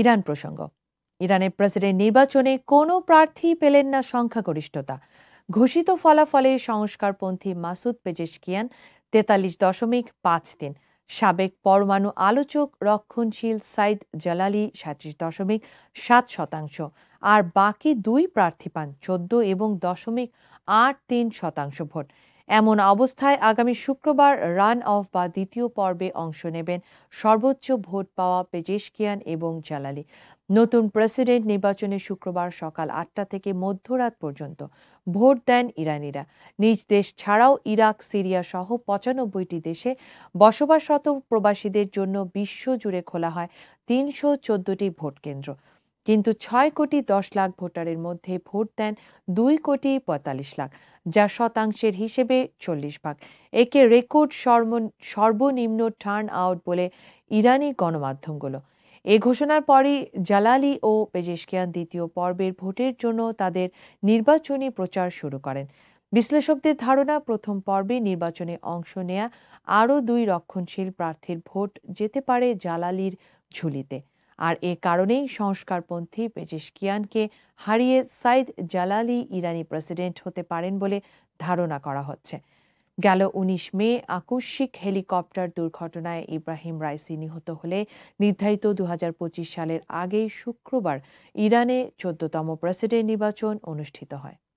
Iran প্রসঙ্গ ইরানের president নির্বাচনে কোনো প্রার্থী পেলেন না সংখ্যাগরিষ্ঠতা ঘোষিত ফলাফলে সংস্কারপন্থী মাসুদ পেজেশকিয়ান তেতাল্লিশ দশমিক পাঁচ তিন সাবেক পরমাণু আলোচক রক্ষণশীল সাইদ জালালি সাঁত্রিশ দশমিক সাত শতাংশ আর বাকি দুই প্রার্থী পান চোদ্দ এবং দশমিক আট তিন শতাংশ ভোট এমন অবস্থায় আগামী শুক্রবার রান অফ বা দ্বিতীয় পর্বে অংশ নেবেন সর্বোচ্চ ভোট পাওয়া পেজেশকিয়ান এবং জালালি নতুন প্রেসিডেন্ট নির্বাচনে শুক্রবার সকাল আটটা থেকে মধ্যরাত পর্যন্ত ভোট দেন ইরানিরা নিজ দেশ ছাড়াও ইরাক সিরিয়া সহ পঁচানব্বইটি দেশে বসবাসরত প্রবাসীদের জন্য বিশ্বজুড়ে খোলা হয় তিনশো চোদ্দটি ভোট কেন্দ্র কিন্তু ছয় কোটি দশ লাখ ভোটারের মধ্যে ভোট দেন দুই কোটি পঁয়তাল্লিশ লাখ যা শতাংশের হিসেবে চল্লিশ ভাগ একে রেকর্ড সর্বনিম্ন টার্ন আউট বলে ইরানি গণমাধ্যমগুলো এ ঘোষণার পরই জালালি ও পেজেশকিয়ান দ্বিতীয় পর্বের ভোটের জন্য তাদের নির্বাচনী প্রচার শুরু করেন বিশ্লেষকদের ধারণা প্রথম পর্বে নির্বাচনে অংশ নেয়া আরও দুই রক্ষণশীল প্রার্থীর ভোট যেতে পারে জালালির ঝুলিতে আর এ কারণেই সংস্কারপন্থী পেজিশকিয়ানকে হারিয়ে সাইদ জালালি ইরানি প্রেসিডেন্ট হতে পারেন বলে ধারণা করা হচ্ছে গেল উনিশ মে আকস্মিক হেলিকপ্টার দুর্ঘটনায় ইব্রাহিম রাইসি নিহত হলে নির্ধারিত দু সালের আগেই শুক্রবার ইরানে চোদ্দতম প্রেসিডেন্ট নির্বাচন অনুষ্ঠিত হয়